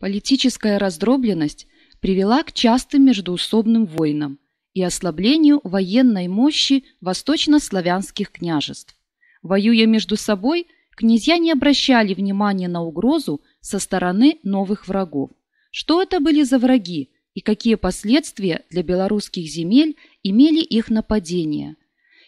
Политическая раздробленность привела к частым междуусобным войнам и ослаблению военной мощи восточнославянских княжеств. Воюя между собой, князья не обращали внимания на угрозу со стороны новых врагов. Что это были за враги и какие последствия для белорусских земель имели их нападения?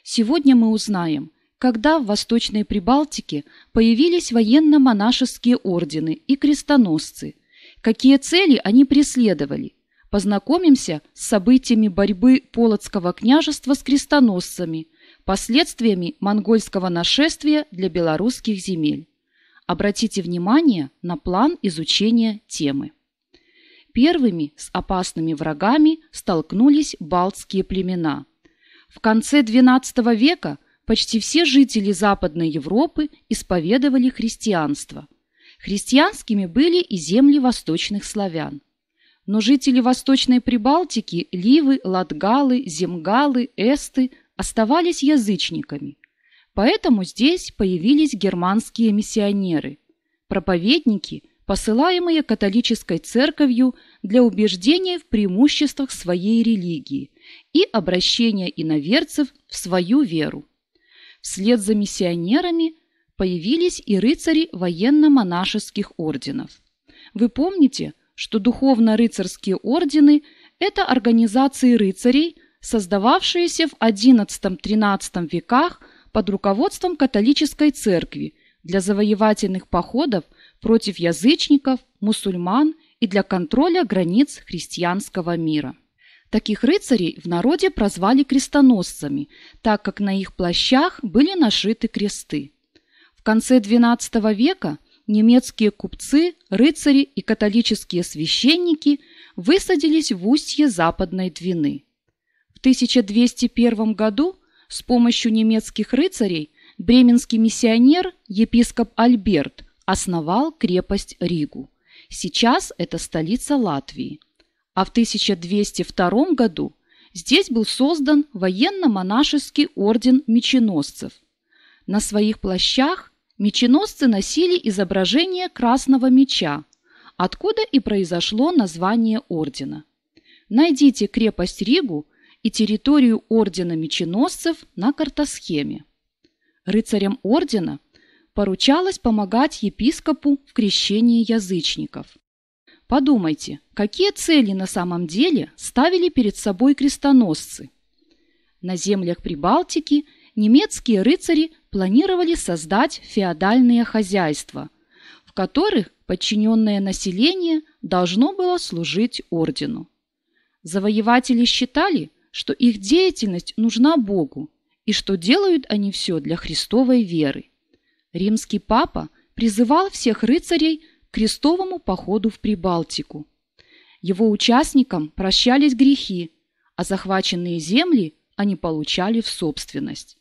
Сегодня мы узнаем, когда в Восточной Прибалтике появились военно-монашеские ордены и крестоносцы – какие цели они преследовали. Познакомимся с событиями борьбы Полоцкого княжества с крестоносцами, последствиями монгольского нашествия для белорусских земель. Обратите внимание на план изучения темы. Первыми с опасными врагами столкнулись балтские племена. В конце XII века почти все жители Западной Европы исповедовали христианство. Христианскими были и земли восточных славян. Но жители Восточной Прибалтики, ливы, латгалы, земгалы, эсты оставались язычниками. Поэтому здесь появились германские миссионеры, проповедники, посылаемые католической церковью для убеждения в преимуществах своей религии и обращения иноверцев в свою веру. Вслед за миссионерами – появились и рыцари военно-монашеских орденов. Вы помните, что духовно-рыцарские ордены – это организации рыцарей, создававшиеся в XI-XIII веках под руководством католической церкви для завоевательных походов против язычников, мусульман и для контроля границ христианского мира. Таких рыцарей в народе прозвали крестоносцами, так как на их плащах были нашиты кресты. В конце XII века немецкие купцы, рыцари и католические священники высадились в устье Западной Двины. В 1201 году с помощью немецких рыцарей бременский миссионер епископ Альберт основал крепость Ригу. Сейчас это столица Латвии. А в 1202 году здесь был создан военно-монашеский орден меченосцев. На своих плащах Меченосцы носили изображение красного меча, откуда и произошло название ордена. Найдите крепость Ригу и территорию ордена меченосцев на картосхеме. Рыцарям ордена поручалось помогать епископу в крещении язычников. Подумайте, какие цели на самом деле ставили перед собой крестоносцы? На землях Прибалтики – немецкие рыцари планировали создать феодальные хозяйства, в которых подчиненное население должно было служить ордену. Завоеватели считали, что их деятельность нужна Богу и что делают они все для христовой веры. Римский папа призывал всех рыцарей к крестовому походу в Прибалтику. Его участникам прощались грехи, а захваченные земли они получали в собственность.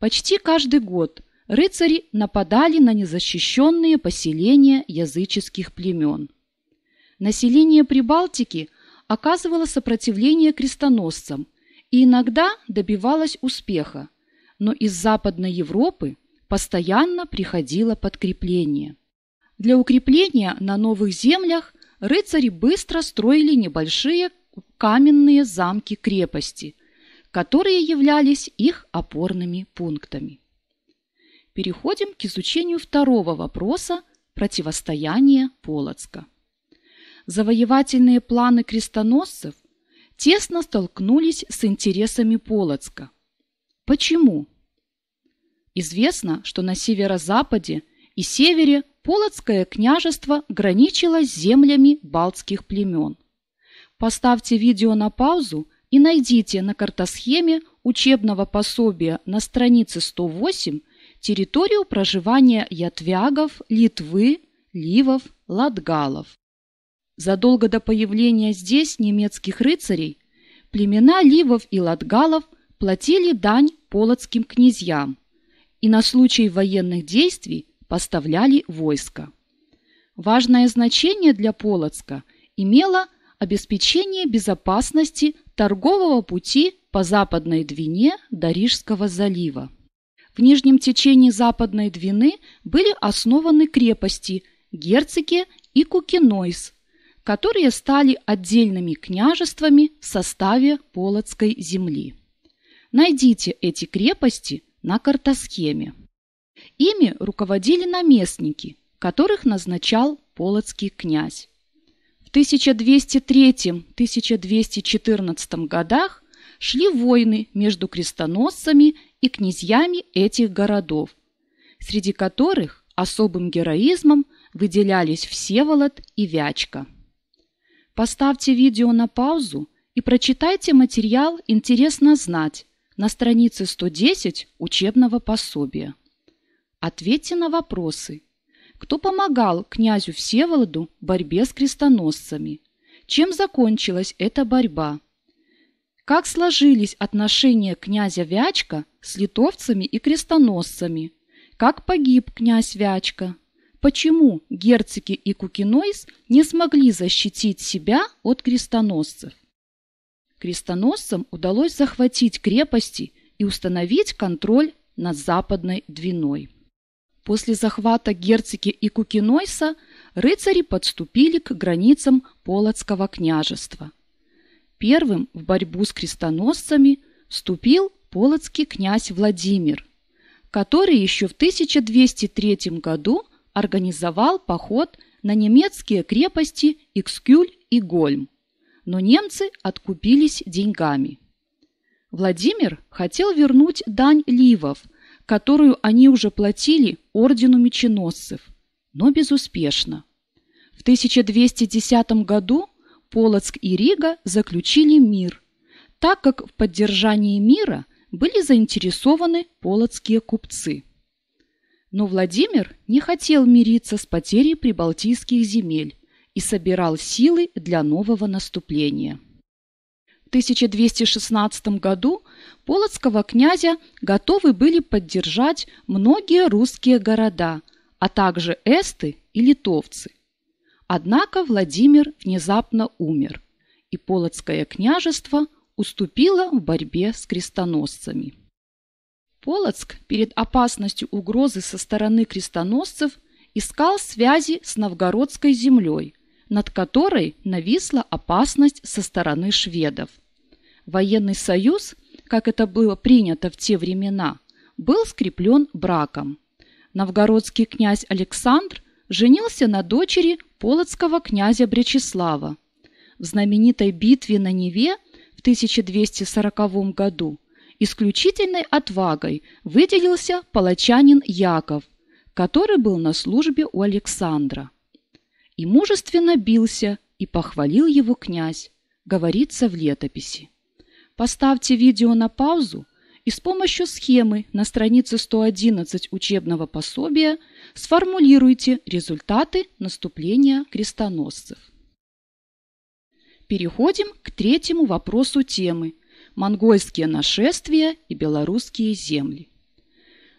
Почти каждый год рыцари нападали на незащищенные поселения языческих племен. Население Прибалтики оказывало сопротивление крестоносцам и иногда добивалось успеха, но из Западной Европы постоянно приходило подкрепление. Для укрепления на новых землях рыцари быстро строили небольшие каменные замки-крепости, которые являлись их опорными пунктами. Переходим к изучению второго вопроса противостояния Полоцка. Завоевательные планы крестоносцев тесно столкнулись с интересами Полоцка. Почему? Известно, что на северо-западе и севере Полоцкое княжество граничило с землями балтских племен. Поставьте видео на паузу и найдите на картосхеме учебного пособия на странице 108 территорию проживания ятвягов, Литвы, Ливов, Латгалов. Задолго до появления здесь немецких рыцарей племена Ливов и Латгалов платили дань полоцким князьям и на случай военных действий поставляли войско. Важное значение для Полоцка имела – обеспечение безопасности торгового пути по западной Двине до Рижского залива. В нижнем течении западной Двины были основаны крепости Герцике и Кукинойс, которые стали отдельными княжествами в составе Полоцкой земли. Найдите эти крепости на картосхеме. Ими руководили наместники, которых назначал полоцкий князь. В 1203-1214 годах шли войны между крестоносцами и князьями этих городов, среди которых особым героизмом выделялись Всеволод и Вячка. Поставьте видео на паузу и прочитайте материал «Интересно знать» на странице 110 учебного пособия. Ответьте на вопросы – кто помогал князю Всеволоду в борьбе с крестоносцами, чем закончилась эта борьба, как сложились отношения князя Вячка с литовцами и крестоносцами, как погиб князь Вячка, почему герцоги и кукинойс не смогли защитить себя от крестоносцев. Крестоносцам удалось захватить крепости и установить контроль над Западной Двиной. После захвата герцоги и Кукинойса рыцари подступили к границам Полоцкого княжества. Первым в борьбу с крестоносцами вступил полоцкий князь Владимир, который еще в 1203 году организовал поход на немецкие крепости Икскюль и Гольм, но немцы откупились деньгами. Владимир хотел вернуть дань ливов, которую они уже платили ордену меченосцев, но безуспешно. В 1210 году Полоцк и Рига заключили мир, так как в поддержании мира были заинтересованы полоцкие купцы. Но Владимир не хотел мириться с потерей прибалтийских земель и собирал силы для нового наступления. 1216 году полоцкого князя готовы были поддержать многие русские города, а также эсты и литовцы. Однако Владимир внезапно умер, и полоцкое княжество уступило в борьбе с крестоносцами. Полоцк перед опасностью угрозы со стороны крестоносцев искал связи с новгородской землей, над которой нависла опасность со стороны шведов. Военный союз, как это было принято в те времена, был скреплен браком. Новгородский князь Александр женился на дочери полоцкого князя Бречеслава. В знаменитой битве на Неве в 1240 году исключительной отвагой выделился палачанин Яков, который был на службе у Александра. И мужественно бился, и похвалил его князь, говорится в летописи. Поставьте видео на паузу и с помощью схемы на странице 111 учебного пособия сформулируйте результаты наступления крестоносцев. Переходим к третьему вопросу темы – монгольские нашествия и белорусские земли.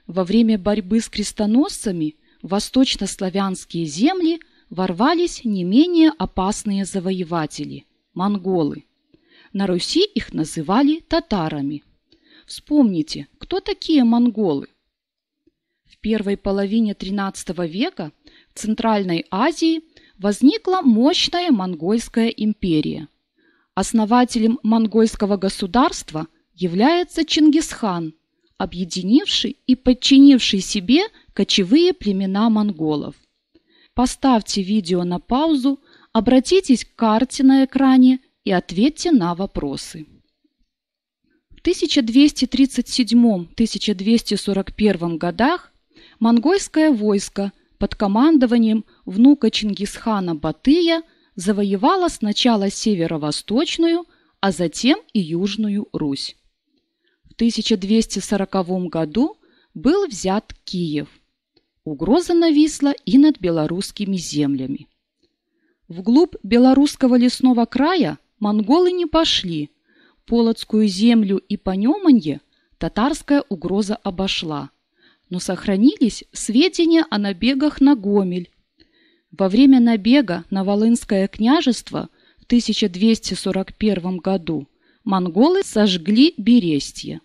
Во время борьбы с крестоносцами в восточнославянские земли ворвались не менее опасные завоеватели – монголы – на Руси их называли татарами. Вспомните, кто такие монголы? В первой половине XIII века в Центральной Азии возникла мощная монгольская империя. Основателем монгольского государства является Чингисхан, объединивший и подчинивший себе кочевые племена монголов. Поставьте видео на паузу, обратитесь к карте на экране и ответьте на вопросы. В 1237-1241 годах монгольское войско под командованием внука Чингисхана Батыя завоевало сначала северо-восточную, а затем и Южную Русь. В 1240 году был взят Киев. Угроза нависла и над белорусскими землями. Вглубь белорусского лесного края монголы не пошли. Полоцкую землю и Панеманье татарская угроза обошла. Но сохранились сведения о набегах на Гомель. Во время набега на Волынское княжество в 1241 году монголы сожгли Берестье.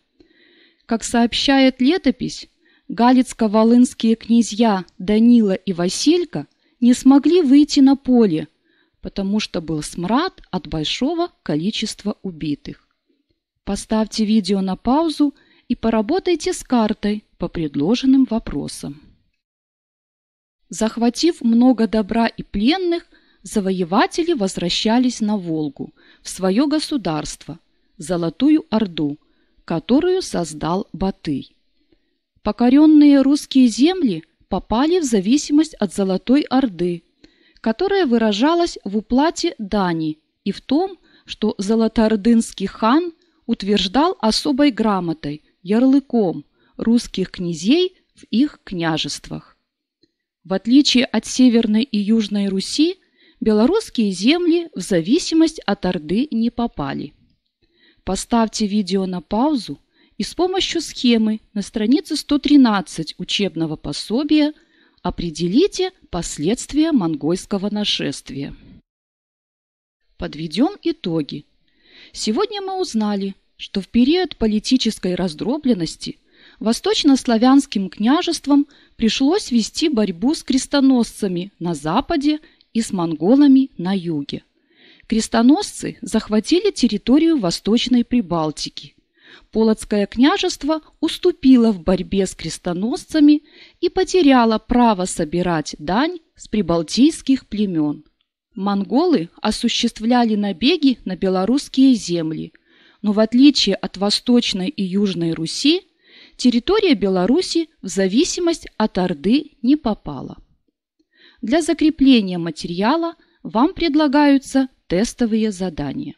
Как сообщает летопись, галицко-волынские князья Данила и Василька не смогли выйти на поле – потому что был смрад от большого количества убитых. Поставьте видео на паузу и поработайте с картой по предложенным вопросам. Захватив много добра и пленных, завоеватели возвращались на Волгу, в свое государство, Золотую Орду, которую создал Батый. Покоренные русские земли попали в зависимость от Золотой Орды которое выражалось в уплате дани и в том, что золотоордынский хан утверждал особой грамотой, ярлыком, русских князей в их княжествах. В отличие от Северной и Южной Руси, белорусские земли в зависимость от Орды не попали. Поставьте видео на паузу и с помощью схемы на странице 113 учебного пособия – Определите последствия монгольского нашествия. Подведем итоги. Сегодня мы узнали, что в период политической раздробленности восточнославянским княжествам пришлось вести борьбу с крестоносцами на западе и с монголами на юге. Крестоносцы захватили территорию Восточной Прибалтики Полоцкое княжество уступило в борьбе с крестоносцами и потеряло право собирать дань с прибалтийских племен. Монголы осуществляли набеги на белорусские земли, но в отличие от Восточной и Южной Руси, территория Беларуси в зависимость от Орды не попала. Для закрепления материала вам предлагаются тестовые задания.